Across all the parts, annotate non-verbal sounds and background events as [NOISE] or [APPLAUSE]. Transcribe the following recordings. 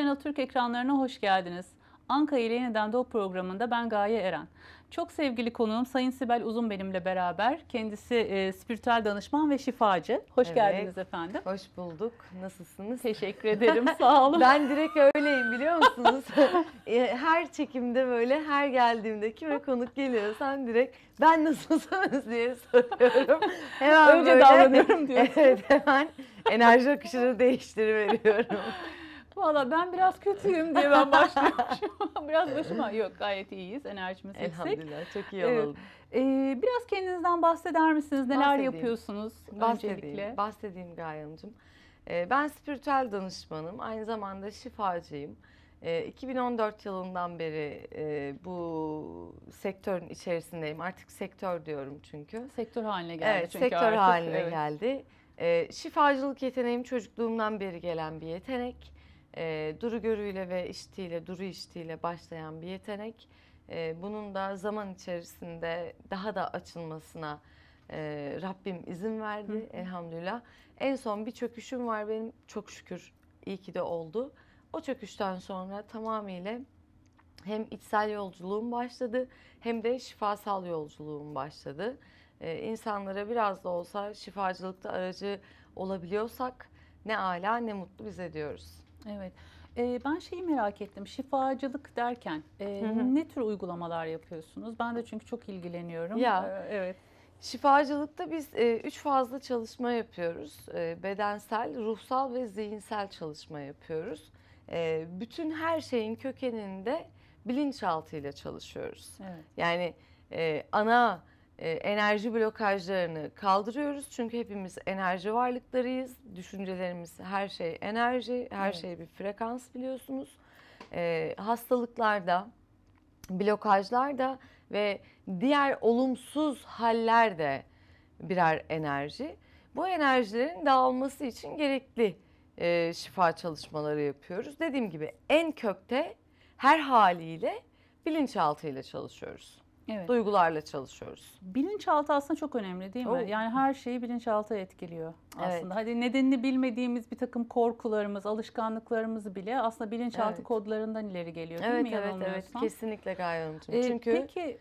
Channel Türk ekranlarına hoş geldiniz. Anka ile yeniden doğu programında ben Gaye Eren. Çok sevgili konuğum Sayın Sibel Uzun benimle beraber. Kendisi e, spiritüel danışman ve şifacı. Hoş evet, geldiniz efendim. Hoş bulduk. Nasılsınız? Teşekkür ederim. [LAUGHS] Sağ olun. ben direkt öyleyim biliyor musunuz? [LAUGHS] E, her çekimde böyle her geldiğimde kime konuk geliyor sen direkt ben nasılsınız [LAUGHS] diye soruyorum. Hemen Önce böyle, davranıyorum diyorsun. Evet hemen enerji akışını değiştiriveriyorum. Valla ben biraz kötüyüm diye ben başlıyormuşum. [LAUGHS] biraz başıma yok gayet iyiyiz enerjimiz yüksek. Elhamdülillah çok iyi olalım. Evet. Ee, biraz kendinizden bahseder misiniz? Neler bahsedeyim. yapıyorsunuz bahsedeyim. öncelikle? Bahsedeyim Gaye Hanımcığım. Ee, ben spiritüel danışmanım. Aynı zamanda şifacıyım. E, ee, 2014 yılından beri e, bu sektörün içerisindeyim. Artık sektör diyorum çünkü. Sektör haline geldi evet, çünkü sektör artık. haline evet. geldi. E, şifacılık yeteneğim çocukluğumdan beri gelen bir yetenek. E, duru görüyle ve iştiyle, duru iştiyle başlayan bir yetenek. E, bunun da zaman içerisinde daha da açılmasına e, Rabbim izin verdi Hı. elhamdülillah. En son bir çöküşüm var benim çok şükür iyi ki de oldu. O çöküşten sonra tamamıyla hem içsel yolculuğum başladı hem de şifasal yolculuğum başladı. Ee, insanlara biraz da olsa şifacılıkta aracı olabiliyorsak ne ala ne mutlu bize diyoruz. Evet. Ee, ben şeyi merak ettim. Şifacılık derken e, Hı hı. ne tür uygulamalar yapıyorsunuz? Ben de çünkü çok ilgileniyorum. Ya. Ee, evet. Şifacılıkta biz e, üç fazla çalışma yapıyoruz. E, bedensel, ruhsal ve zihinsel çalışma yapıyoruz. E, bütün her şeyin kökeninde bilinçaltıyla çalışıyoruz. Evet. Yani e, ana e, enerji blokajlarını kaldırıyoruz. Çünkü hepimiz enerji varlıklarıyız. Düşüncelerimiz her şey enerji, her evet. şey bir frekans biliyorsunuz. E, hastalıklarda, blokajlarda ve diğer olumsuz haller de birer enerji. Bu enerjilerin dağılması için gerekli e, şifa çalışmaları yapıyoruz. Dediğim gibi en kökte her haliyle bilinçaltıyla çalışıyoruz. Evet. Duygularla çalışıyoruz. Bilinçaltı aslında çok önemli değil mi? Oo. Oh. Yani her şeyi bilinçaltı etkiliyor aslında. Evet. Hadi nedenini bilmediğimiz bir takım korkularımız, alışkanlıklarımız bile aslında bilinçaltı evet. kodlarından ileri geliyor değil evet, mi? Evet, evet, kesinlikle gayet Hanımcığım. Ee, çünkü peki,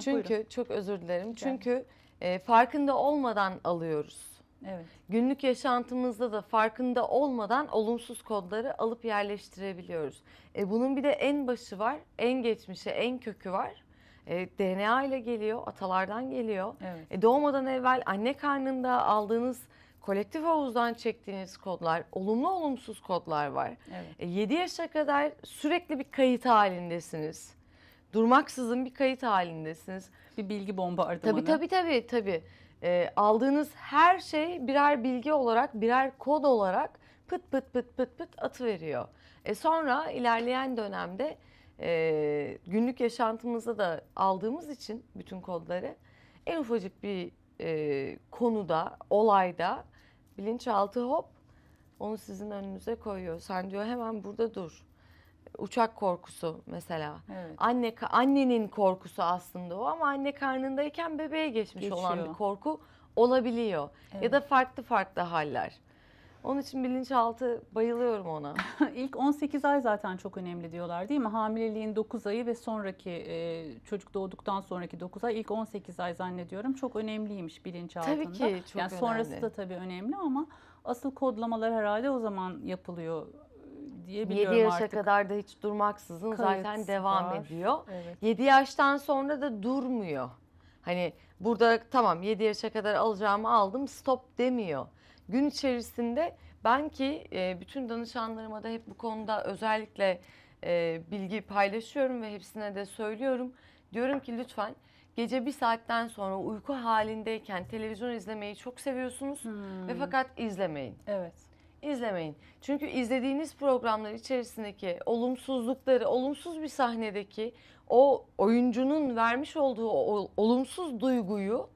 çünkü buyurun. çok özür dilerim. Çünkü e, farkında olmadan alıyoruz. Evet. Günlük yaşantımızda da farkında olmadan olumsuz kodları alıp yerleştirebiliyoruz. E bunun bir de en başı var, en geçmişe, en kökü var e, DNA ile geliyor, atalardan geliyor. Evet. E, doğmadan evvel anne karnında aldığınız kolektif havuzdan çektiğiniz kodlar, olumlu olumsuz kodlar var. Evet. E, 7 yaşa kadar sürekli bir kayıt halindesiniz. Durmaksızın bir kayıt halindesiniz. Bir bilgi bombardımanı. Tabii tabii tabii. tabii. E, aldığınız her şey birer bilgi olarak, birer kod olarak pıt pıt pıt pıt pıt atıveriyor. E, sonra ilerleyen dönemde e, günlük yaşantımıza da aldığımız için bütün kodları en ufacık bir e, konuda, olayda bilinçaltı hop onu sizin önünüze koyuyor. Sen diyor hemen burada dur. Uçak korkusu mesela. Evet. Anne annenin korkusu aslında o ama anne karnındayken bebeğe geçmiş Geçiyor. olan bir korku olabiliyor. Evet. Ya da farklı farklı haller. Onun için bilinçaltı bayılıyorum ona. [LAUGHS] İlk 18 ay zaten çok önemli diyorlar değil mi? Hamileliğin 9 ayı ve sonraki e, çocuk doğduktan sonraki 9 ay ilk 18 ay zannediyorum çok önemliymiş bilinçaltında. Tabii ki çok yani önemli. Sonrası da tabii önemli ama asıl kodlamalar herhalde o zaman yapılıyor e, diye biliyorum 7 yaşa artık. kadar da hiç durmaksızın Kayıt zaten devam var. ediyor. Evet. 7 yaştan sonra da durmuyor. Hani burada tamam 7 yaşa kadar alacağımı aldım stop demiyor gün içerisinde ben ki e, bütün danışanlarıma da hep bu konuda özellikle e, bilgi paylaşıyorum ve hepsine de söylüyorum. Diyorum ki lütfen gece bir saatten sonra uyku halindeyken televizyon izlemeyi çok seviyorsunuz hmm. ve fakat izlemeyin. Evet. İzlemeyin. Çünkü izlediğiniz programlar içerisindeki olumsuzlukları, olumsuz bir sahnedeki o oyuncunun vermiş olduğu o olumsuz duyguyu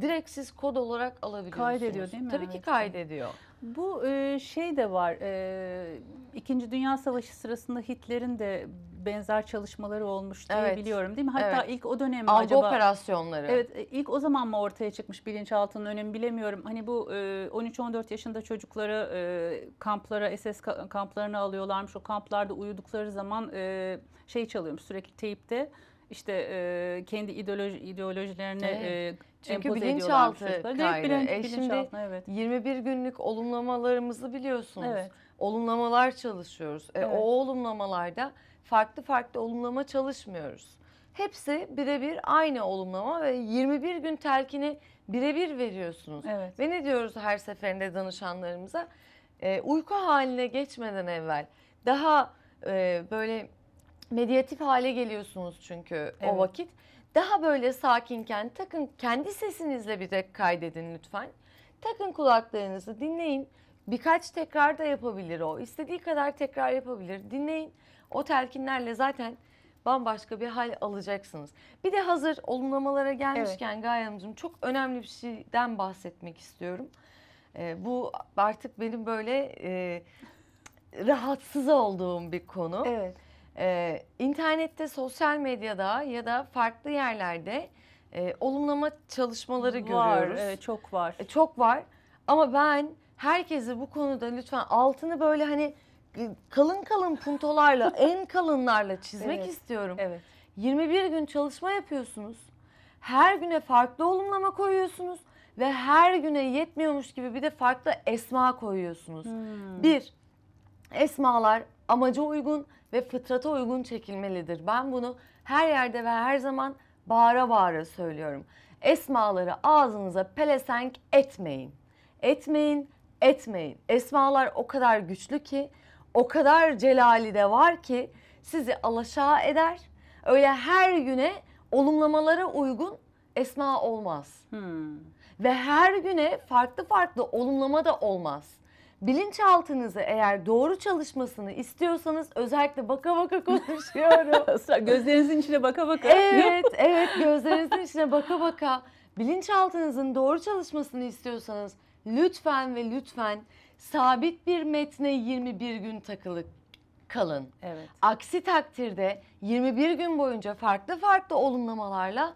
direkt siz kod olarak alabiliyorsunuz. Kaydediyor değil mi? Tabii ki kaydediyor. Bu e, şey de var. E, İkinci Dünya Savaşı sırasında Hitler'in de benzer çalışmaları olmuş diye evet. biliyorum değil mi? Hatta evet. ilk o dönem. Algı acaba... operasyonları. Evet e, ilk o zaman mı ortaya çıkmış bilinçaltının önemi bilemiyorum. Hani bu 13-14 yaşında çocukları kamplara, SS kamplarına alıyorlarmış. O kamplarda uyudukları zaman e, şey çalıyormuş sürekli de işte e, kendi ideoloji, ideolojilerine evet. e, çünkü bilinçaltı Evet. Bilinç, e şimdi altına, evet. 21 günlük olumlamalarımızı biliyorsunuz. Evet. Olumlamalar çalışıyoruz. Evet. E, o olumlamalarda farklı farklı olumlama çalışmıyoruz. Hepsi birebir aynı olumlama ve 21 gün telkini birebir veriyorsunuz. Evet. Ve ne diyoruz her seferinde danışanlarımıza? E, uyku haline geçmeden evvel daha e, böyle medyatif hale geliyorsunuz çünkü evet. o vakit. Daha böyle sakinken takın kendi sesinizle bir de kaydedin lütfen. Takın kulaklarınızı dinleyin. Birkaç tekrar da yapabilir o. İstediği kadar tekrar yapabilir. Dinleyin. O telkinlerle zaten bambaşka bir hal alacaksınız. Bir de hazır olumlamalara gelmişken evet. Gaye Hanımcığım çok önemli bir şeyden bahsetmek istiyorum. Ee, bu artık benim böyle e, rahatsız olduğum bir konu. Evet. Ee, internette, sosyal medyada ya da farklı yerlerde e, olumlama çalışmaları var, görüyoruz. Evet, çok var. E, çok var. Ama ben herkesi bu konuda lütfen altını böyle hani e, kalın kalın puntolarla, [LAUGHS] en kalınlarla çizmek evet, istiyorum. Evet. 21 gün çalışma yapıyorsunuz. Her güne farklı olumlama koyuyorsunuz ve her güne yetmiyormuş gibi bir de farklı esma koyuyorsunuz. Hmm. Bir, esmalar amaca uygun ve fıtrata uygun çekilmelidir. Ben bunu her yerde ve her zaman bağıra bağıra söylüyorum. Esmaları ağzınıza pelesenk etmeyin. Etmeyin, etmeyin. Esmalar o kadar güçlü ki, o kadar celali de var ki sizi alaşağı eder. Öyle her güne olumlamalara uygun esma olmaz. Hmm. Ve her güne farklı farklı olumlama da olmaz bilinçaltınızı eğer doğru çalışmasını istiyorsanız özellikle baka baka konuşuyorum. [LAUGHS] gözlerinizin içine baka baka. Evet, evet gözlerinizin içine baka baka bilinçaltınızın doğru çalışmasını istiyorsanız lütfen ve lütfen sabit bir metne 21 gün takılık kalın. Evet. Aksi takdirde 21 gün boyunca farklı farklı olumlamalarla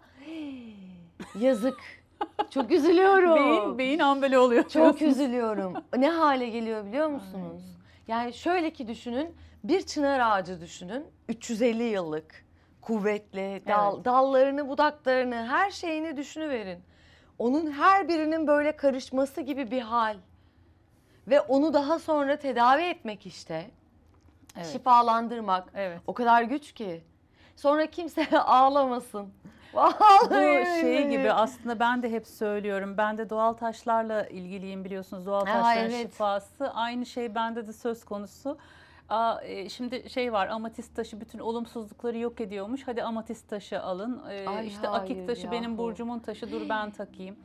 [GASPS] yazık çok üzülüyorum. beyin, beyin ambele oluyor. Çok [LAUGHS] üzülüyorum. Ne hale geliyor biliyor musunuz? Yani şöyle ki düşünün. Bir çınar ağacı düşünün. 350 yıllık. Kuvvetli. Dal, Evet. Dallarını, budaklarını, her şeyini düşünüverin. Onun her birinin böyle karışması gibi bir hal. Ve onu daha sonra tedavi etmek işte. Evet. Şifalandırmak. Evet. O kadar güç ki. Sonra kimse [LAUGHS] ağlamasın. Vallahi bu şey gibi aslında ben de hep söylüyorum. Ben de doğal taşlarla ilgiliyim biliyorsunuz. Doğal taşların ha, evet. şifası. Aynı şey bende de söz konusu. Aa, e, şimdi şey var amatist taşı bütün olumsuzlukları yok ediyormuş. Hadi amatist taşı alın. Ee, Ay, işte akik taşı yahu. benim burcumun taşı dur ben [GASPS] takayım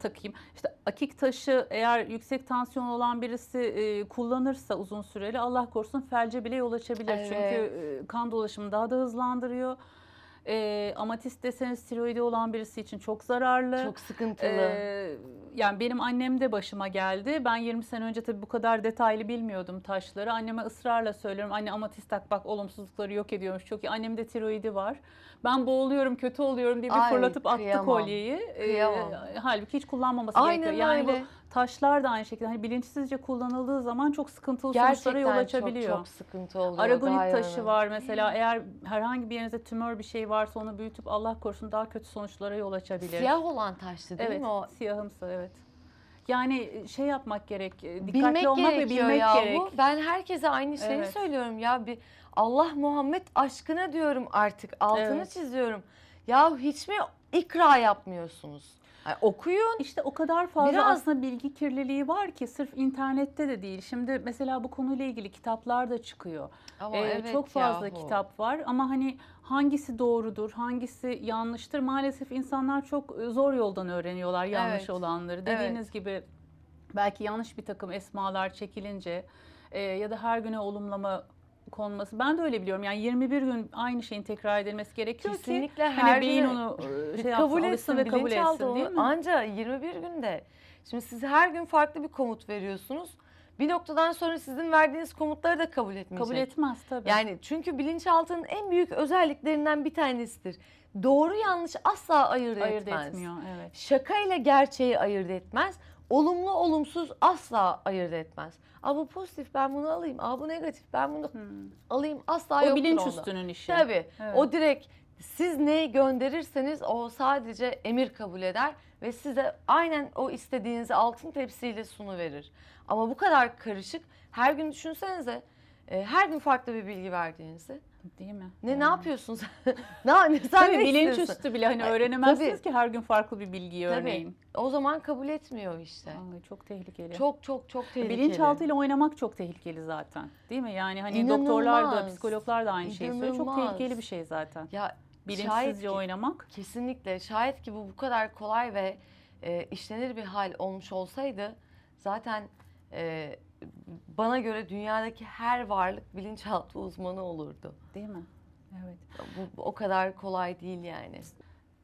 takayım. İşte akik taşı eğer yüksek tansiyon olan birisi e, kullanırsa uzun süreli Allah korusun felce bile yol açabilir. Evet. Çünkü e, kan dolaşımı daha da hızlandırıyor. E, amatist deseniz tiroidi olan birisi için çok zararlı. Çok sıkıntılı. E, yani benim annem de başıma geldi. Ben 20 sene önce tabii bu kadar detaylı bilmiyordum taşları. Anneme ısrarla söylüyorum. Anne amatist tak bak olumsuzlukları yok ediyormuş. Çok iyi. Annemde tiroidi var. Ben boğuluyorum, kötü oluyorum diye bir Ay, fırlatıp kıyamam. attı kolyeyi. E, halbuki hiç kullanmaması Aynen gerekiyor. Yani öyle. bu Taşlar da aynı şekilde hani bilinçsizce kullanıldığı zaman çok sıkıntılı sonuçlara yol açabiliyor. Gerçekten çok, çok sıkıntı oluyor. Aragonit taşı var mesela eğer herhangi bir yerinize tümör bir şey varsa onu büyütüp Allah korusun daha kötü sonuçlara yol açabilir. Siyah olan taştı değil evet, mi o? Siyahımsı evet. Yani e, şey yapmak gerek, e, dikkatli bilmek olmak ve bilmek ya gerek. Bu. Ben herkese aynı şeyi evet. söylüyorum ya. Bir Allah Muhammed aşkına diyorum artık, altını evet. çiziyorum. Ya hiç mi ikra yapmıyorsunuz? Ay, okuyun. İşte o kadar fazla Biraz... aslında bilgi kirliliği var ki sırf internette de değil. Şimdi mesela bu konuyla ilgili kitaplar da çıkıyor. Ama ee, evet çok fazla yahu. kitap var ama hani hangisi doğrudur, hangisi yanlıştır? Maalesef insanlar çok e, zor yoldan öğreniyorlar yanlış evet. olanları. Dediğiniz evet. gibi belki yanlış bir takım esmalar çekilince e, ya da her güne olumlama konması. Ben de öyle biliyorum. Yani 21 gün aynı şeyin tekrar edilmesi gerekiyor Kesinlikle ki hani her hani beyin onu [LAUGHS] ıı, şey yapsın, kabul etsin ve kabul etsin değil mi? Anca 21 günde. Şimdi siz her gün farklı bir komut veriyorsunuz bir noktadan sonra sizin verdiğiniz komutları da kabul etmeyecek. Kabul etmez tabii. Yani çünkü bilinçaltının en büyük özelliklerinden bir tanesidir. Doğru yanlış asla ayırt, ayırt etmez. etmiyor evet. Şaka ile gerçeği ayırt etmez. Olumlu olumsuz asla ayırt etmez. Aa bu pozitif ben bunu alayım. Aa bu negatif ben bunu hmm. alayım asla o yoktur onda. O bilinç üstünün işi. Tabii. Evet. O direkt siz ne gönderirseniz o sadece emir kabul eder ve size aynen o istediğinizi altın tepsiyle sunu verir. Ama bu kadar karışık her gün düşünsenize e, her gün farklı bir bilgi verdiğinizi. Değil mi? Ne yani. ne yapıyorsun sen? [LAUGHS] ne sen Tabii ne bilinç üstü bile hani öğrenemezsiniz Tabii. ki her gün farklı bir bilgiyi Tabii. O zaman kabul etmiyor işte. Ay, çok tehlikeli. Çok çok çok tehlikeli. ile oynamak çok tehlikeli zaten. Değil mi? Yani hani İnanılmaz. doktorlar da psikologlar da aynı şeyi söylüyor. Çok tehlikeli bir şey zaten. Ya bilinçsizce ki, oynamak. Kesinlikle. Şayet ki bu bu kadar kolay ve e, işlenir bir hal olmuş olsaydı zaten e, bana göre dünyadaki her varlık bilinçaltı uzmanı olurdu. Değil mi? Evet. Bu, bu o kadar kolay değil yani.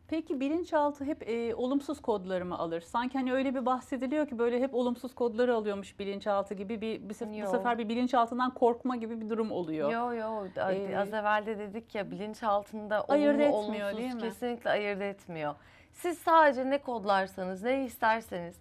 Peki bilinçaltı hep e, olumsuz kodları mı alır? Sanki hani öyle bir bahsediliyor ki böyle hep olumsuz kodları alıyormuş bilinçaltı gibi bir, bir sef- bu sefer bir bilinçaltından korkma gibi bir durum oluyor. Yok yok ee, az evvel de dedik ya bilinçaltında ayırt olumlu etmiyor, olumsuz değil mi? kesinlikle ayırt etmiyor. Siz sadece ne kodlarsanız ne isterseniz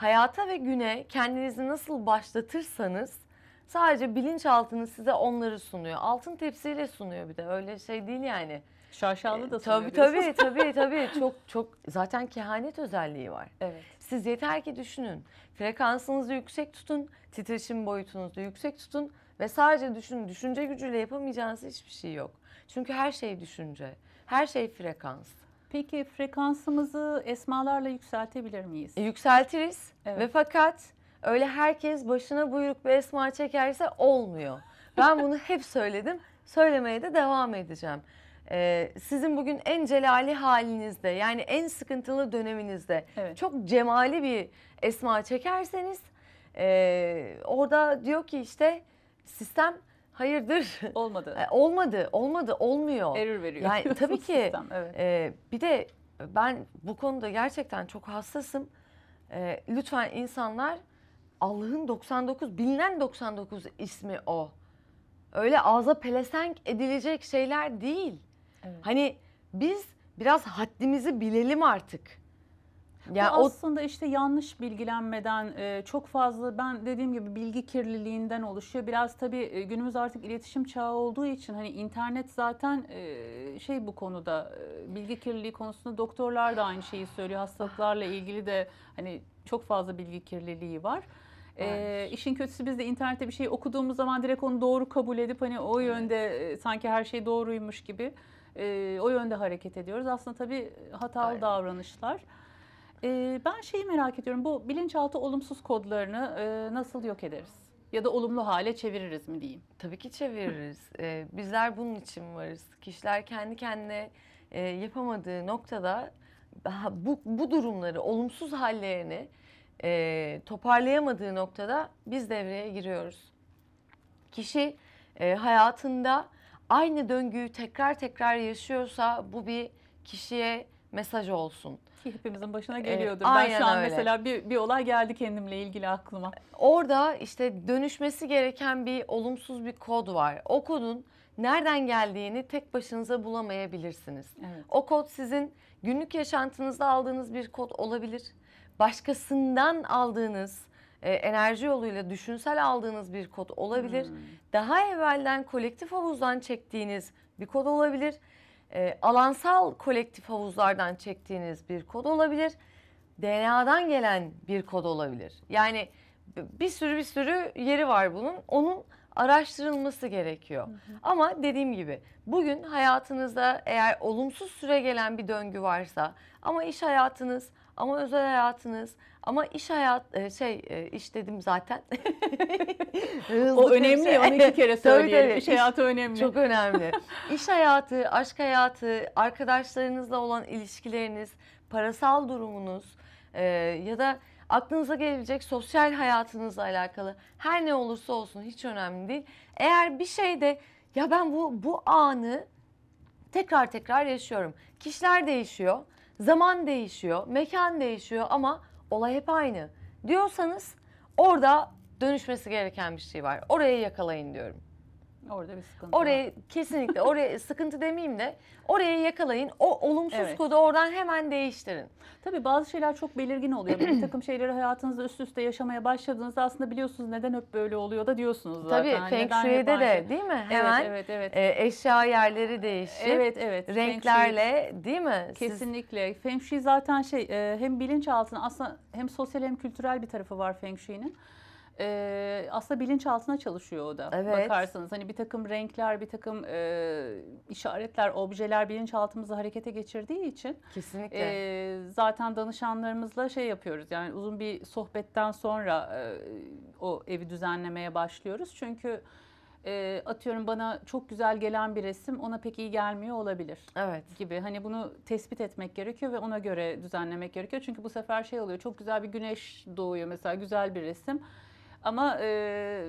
hayata ve güne kendinizi nasıl başlatırsanız sadece bilinçaltını size onları sunuyor. Altın tepsiyle sunuyor bir de öyle şey değil yani. Şaşalı da ee, sunuyor. Tabii tabii tabii [LAUGHS] tabii çok çok zaten kehanet özelliği var. Evet. Siz yeter ki düşünün. Frekansınızı yüksek tutun, titreşim boyutunuzu yüksek tutun ve sadece düşünün. Düşünce gücüyle yapamayacağınız hiçbir şey yok. Çünkü her şey düşünce, her şey frekans. Peki frekansımızı esmalarla yükseltebilir miyiz? E, yükseltiriz evet. ve fakat öyle herkes başına buyruk bir esma çekerse olmuyor. Ben bunu [LAUGHS] hep söyledim, söylemeye de devam edeceğim. Ee, sizin bugün en celali halinizde yani en sıkıntılı döneminizde evet. çok cemali bir esma çekerseniz e, orada diyor ki işte sistem hayırdır? Olmadı. E, olmadı, olmadı, olmuyor. Error veriyor. Yani [LAUGHS] tabii ki. Sistem, evet. e, bir de ben bu konuda gerçekten çok hassasım. E, lütfen insanlar Allah'ın 99, bilinen 99 ismi o. Öyle ağza pelesenk edilecek şeyler değil. Evet. Hani biz biraz haddimizi bilelim artık. Ya Bu o... aslında işte yanlış bilgilenmeden e, çok fazla ben dediğim gibi bilgi kirliliğinden oluşuyor. Biraz tabii e, günümüz artık iletişim çağı olduğu için hani internet zaten e, şey bu konuda bilgi kirliliği konusunda doktorlar da aynı şeyi söylüyor. Hastalıklarla ilgili de hani çok fazla bilgi kirliliği var. Ee, işin kötüsü biz de internette bir şey okuduğumuz zaman direkt onu doğru kabul edip hani o yönde e, sanki her şey doğruymuş gibi e, o yönde hareket ediyoruz. Aslında tabii hatalı Aynen. davranışlar. E, ben şeyi merak ediyorum. Bu bilinçaltı olumsuz kodlarını e, nasıl yok ederiz? Ya da olumlu hale çeviririz mi diyeyim? Tabii ki çeviririz. ee, bizler bunun için varız. Kişiler kendi kendine e, yapamadığı noktada bu, bu durumları, olumsuz hallerini e, toparlayamadığı noktada biz devreye giriyoruz. Kişi e, hayatında aynı döngüyü tekrar tekrar yaşıyorsa bu bir kişiye mesaj olsun. Ki hepimizin başına e, geliyordur. Ee, ben şu an öyle. mesela bir, bir olay geldi kendimle ilgili aklıma. Orada işte dönüşmesi gereken bir olumsuz bir kod var. O kodun nereden geldiğini tek başınıza bulamayabilirsiniz. Evet. O kod sizin günlük yaşantınızda aldığınız bir kod olabilir. Başkasından aldığınız e, enerji yoluyla düşünsel aldığınız bir kod olabilir. Hmm. Daha evvelden kolektif havuzdan çektiğiniz bir kod olabilir e, alansal kolektif havuzlardan çektiğiniz bir kod olabilir. DNA'dan gelen bir kod olabilir. Yani bir sürü bir sürü yeri var bunun. Onun araştırılması gerekiyor. Hı hı. Ama dediğim gibi bugün hayatınızda eğer olumsuz süre gelen bir döngü varsa ama iş hayatınız ama özel hayatınız ama iş hayat e, şey e, iş dedim zaten. [LAUGHS] o şey. önemli şey. 12 kere [LAUGHS] söyleyelim. Tabii, iş hayatı önemli. Çok önemli. [LAUGHS] İş hayatı, aşk hayatı, arkadaşlarınızla olan ilişkileriniz, parasal durumunuz e, ya da aklınıza gelebilecek sosyal hayatınızla alakalı her ne olursa olsun hiç önemli değil. Eğer bir şeyde ya ben bu bu anı tekrar tekrar yaşıyorum. Kişiler değişiyor zaman değişiyor, mekan değişiyor ama olay hep aynı diyorsanız orada dönüşmesi gereken bir şey var. Orayı yakalayın diyorum. Orada bir sıkıntı Oraya var. kesinlikle oraya [LAUGHS] sıkıntı demeyeyim de oraya yakalayın. O olumsuz Evet. kodu oradan hemen değiştirin. Tabii bazı şeyler çok belirgin oluyor. bir [CLEARS THROAT] takım şeyleri hayatınızda üst üste yaşamaya başladığınızda aslında biliyorsunuz neden hep böyle oluyor da diyorsunuz zaten. Tabii Feng Shui'de de değil mi? Hemen Evet evet evet. eşya yerleri değişir. Evet evet. Renklerle değil mi? Siz- Kesinlikle. Feng Shui zaten şey e, hem bilinçaltına aslında hem sosyal hem kültürel bir tarafı var Feng Shui'nin e, aslında bilinç altına çalışıyor o da. Evet. Bakarsanız hani bir takım renkler, bir takım e, işaretler, objeler bilinç altımızı harekete geçirdiği için kesinlikle e, zaten danışanlarımızla şey yapıyoruz. Yani uzun bir sohbetten sonra e, o evi düzenlemeye başlıyoruz. Çünkü atıyorum bana çok güzel gelen bir resim ona pek iyi gelmiyor olabilir. Evet. Gibi hani bunu tespit etmek gerekiyor ve ona göre düzenlemek gerekiyor. Çünkü bu sefer şey oluyor çok güzel bir güneş doğuyor mesela güzel bir resim. Ama e,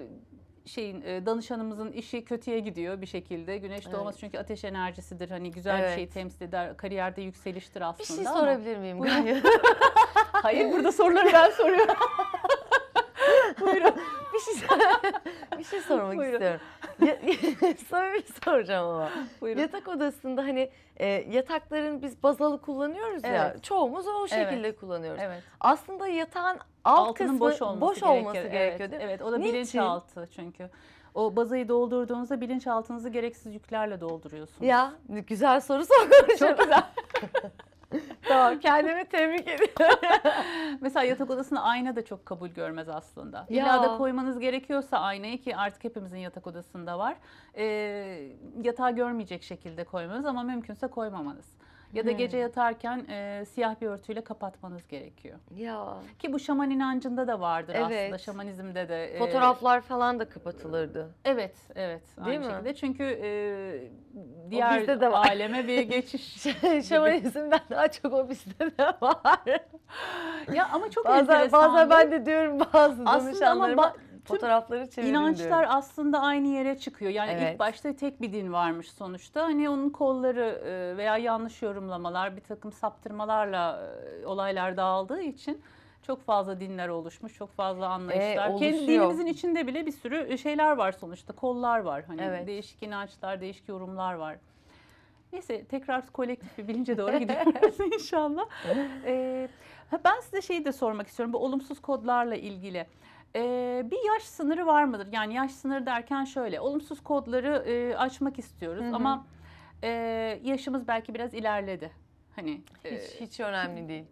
şeyin e, danışanımızın işi kötüye gidiyor bir şekilde. Güneş doğması çünkü ateş enerjisidir. Hani güzel evet. bir şey temsil eder. Kariyerde yükseliştir aslında. Bir şey ama. sorabilir miyim? Buyurun. [LAUGHS] Hayır burada soruları ben soruyorum. [LAUGHS] Buyurun. bir şey bir şey sormak Buyurun. istiyorum. Sana [LAUGHS] soracağım ama. Buyurun. Yatak odasında hani e, yatakların biz bazalı kullanıyoruz ya. Evet. Çoğumuz o şekilde kullanıyoruz. Evet. Aslında yatağın alt Altının kısmı boş olması, gerekiyor, evet, değil mi? Evet, o da Niçin? bilinçaltı çünkü. O bazayı doldurduğunuzda bilinçaltınızı gereksiz yüklerle dolduruyorsunuz. Ya güzel soru sormuş. Çok güzel. [LAUGHS] Doğru. [LAUGHS] Kendimi tebrik ediyorum. [LAUGHS] Mesela yatak odasına ayna da çok kabul görmez aslında. Ya. İlla da koymanız gerekiyorsa aynayı ki artık hepimizin yatak odasında var. E, yatağı görmeyecek şekilde koymanız ama mümkünse koymamanız. Ya da hmm. gece yatarken e, siyah bir örtüyle kapatmanız gerekiyor. Ya. Ki bu şaman inancında da vardır evet. aslında. Şamanizmde de. E, Fotoğraflar falan da kapatılırdı. Evet, evet. Değil aynı mi? şekilde. Çünkü e, diğer de var. aleme bir [LAUGHS] geçiş. Şamanizmden daha çok o bizde de var. ya ama çok bazen, enteresan. Bazen ben de diyorum bazı danışanlarıma. Aslında ama ba- fotoğrafları çevirin inançlar aslında aynı yere çıkıyor. Yani evet. ilk başta tek bir din varmış sonuçta. Hani onun kolları e, veya yanlış yorumlamalar, bir takım saptırmalarla e, olaylar dağıldığı için çok fazla dinler oluşmuş, çok fazla anlayışlar. E, Kendi dinimizin içinde bile bir sürü e, şeyler var sonuçta, kollar var. Hani evet. değişik inançlar, değişik yorumlar var. Neyse tekrar kolektif bir bilince doğru gidiyoruz [LAUGHS] inşallah. Ee, ben size şeyi de sormak istiyorum bu olumsuz kodlarla ilgili. Ee, bir yaş sınırı var mıdır? Yani yaş sınırı derken şöyle, olumsuz kodları e, açmak istiyoruz Hı-hı. ama e, yaşımız belki biraz ilerledi. Hani hiç, e, hiç önemli değil.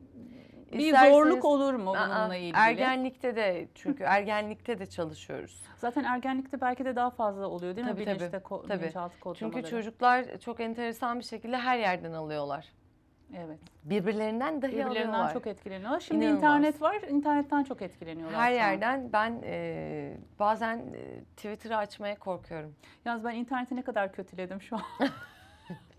Bir İsterseniz, zorluk olur mu bununla ilgili? Ergenlikte de [LAUGHS] çünkü ergenlikte de çalışıyoruz. Zaten ergenlikte belki de daha fazla oluyor değil tabii, mi? Tabii, bilinçte, tabii. Çünkü çocuklar çok enteresan bir şekilde her yerden alıyorlar. Evet. Birbirlerinden dahi Birbirlerinden alıyorlar. çok etkileniyorlar. Şimdi İnanılmaz. internet var, internetten çok etkileniyorlar. Her yerden ben e, bazen e, Twitter'ı açmaya korkuyorum. Yalnız ben interneti ne kadar kötüledim şu an. [LAUGHS]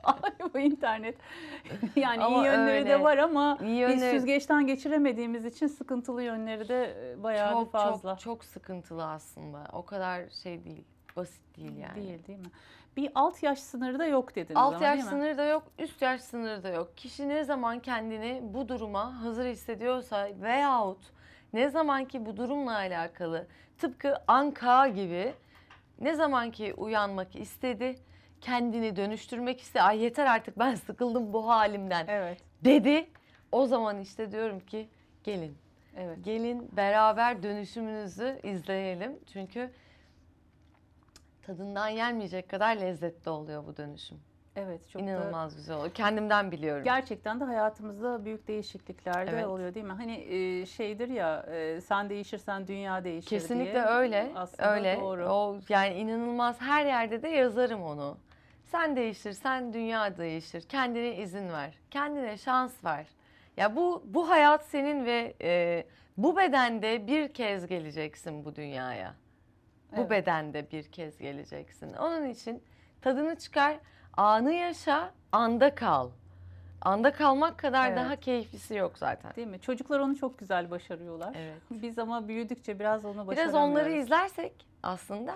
Ay bu internet. [LAUGHS] Yani ama iyi yönleri öyle. de var ama iyi biz süzgeçten geçiremediğimiz için sıkıntılı yönleri de bayağı çok, fazla. Çok çok sıkıntılı aslında. O kadar şey değil. Basit değil yani. Değil değil mi? bir alt yaş sınırı da yok dediniz Alt ama, yaş sınırı da yok, üst yaş sınırı da yok. Kişi ne zaman kendini bu duruma hazır hissediyorsa veyahut ne zaman ki bu durumla alakalı tıpkı anka gibi ne zaman ki uyanmak istedi, kendini dönüştürmek istedi. Ay yeter artık ben sıkıldım bu halimden. Evet. Dedi. O zaman işte diyorum ki gelin. Evet. Gelin beraber dönüşümünüzü izleyelim. Çünkü tadından yenmeyecek kadar lezzetli oluyor bu dönüşüm. Evet çok İnanılmaz da... güzel oluyor. Kendimden biliyorum. Gerçekten de hayatımızda büyük değişiklikler de evet. oluyor değil mi? Hani e, şeydir ya e, sen değişirsen dünya değişir Kesinlikle diye. öyle. Aslında öyle. doğru. O, yani inanılmaz her yerde de yazarım onu. Sen değişir, sen dünya değişir. Kendine izin ver. Kendine şans ver. Ya bu bu hayat senin ve e, bu bedende bir kez geleceksin bu dünyaya. Bu Evet. bedende bir kez geleceksin. Onun için tadını çıkar, anı yaşa, anda kal. Anda kalmak kadar Evet. daha keyiflisi yok zaten. Değil mi? Çocuklar onu çok güzel başarıyorlar. Evet. [LAUGHS] Biz ama büyüdükçe biraz onu Biraz onları izlersek aslında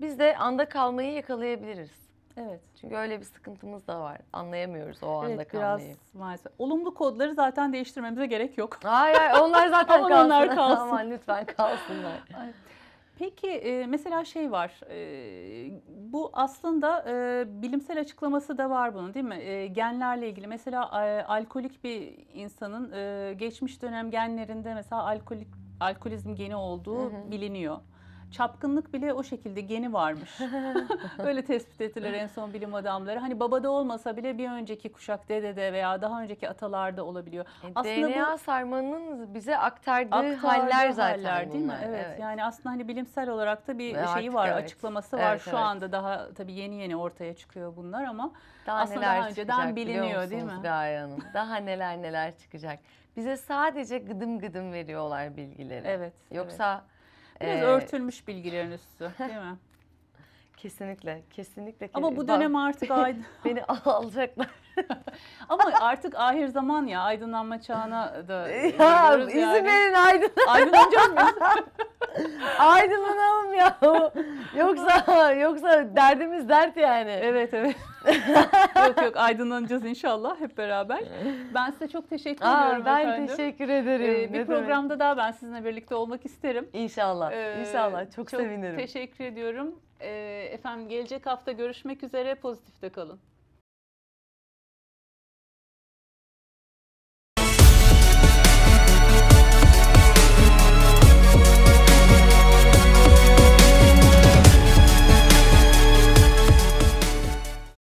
biz de anda kalmayı yakalayabiliriz. Evet. Çünkü öyle bir sıkıntımız da var. Anlayamıyoruz o anda evet biraz maalesef. Olumlu kodları zaten değiştirmemize gerek yok. Hayır hayır onlar zaten [LAUGHS] Aman kalsın. onlar kalsın. [LAUGHS] Aman lütfen kalsınlar. Ay. Peki e, mesela şey var, e, bu aslında e, bilimsel açıklaması da var bunun değil mi? genlerle ilgili mesela alkolik bir insanın geçmiş dönem genlerinde mesela alkolik alkolizm geni olduğu hı hı. biliniyor. Çapkınlık bile o şekilde geni varmış. [LAUGHS] Öyle tespit ettiler en son bilim adamları. Hani babada olmasa bile bir önceki kuşak dedede veya daha önceki atalarda olabiliyor. E, aslında DNA bu, sarmanın bize aktardığı, aktardığı haller zaten haller, değil mi? Evet, evet. Yani aslında hani bilimsel olarak da bir Ve şeyi var, evet. açıklaması var. Evet, Şu evet. anda daha tabii yeni yeni ortaya çıkıyor bunlar ama daha aslında daha önceden biliniyor değil mi? Gaye Hanım. Daha neler neler çıkacak. Bize sadece gıdım gıdım veriyorlar bilgileri. Evet. Yoksa evet Biraz ee, örtülmüş bilgilerin üstü değil mi? kesinlikle, kesinlikle. Ama bu dönem artık [LAUGHS] aydın. beni alacaklar. [LAUGHS] Ama artık ahir zaman ya aydınlanma çağına da [LAUGHS] ya, izin yani. verin aydın. Aydınlanacağız mı? [LAUGHS] Aydınlanalım ya. Yoksa yoksa derdimiz dert yani. Evet evet. yok yok aydınlanacağız inşallah hep beraber. Ben size çok teşekkür Aa, ediyorum ben efendim. Ben teşekkür ederim. Ee, bir ne programda demek? daha ben sizinle birlikte olmak isterim. İnşallah. Ee, inşallah. Çok, çok sevinirim. Teşekkür ediyorum. Ee, efendim gelecek hafta görüşmek üzere. Pozitifte kalın.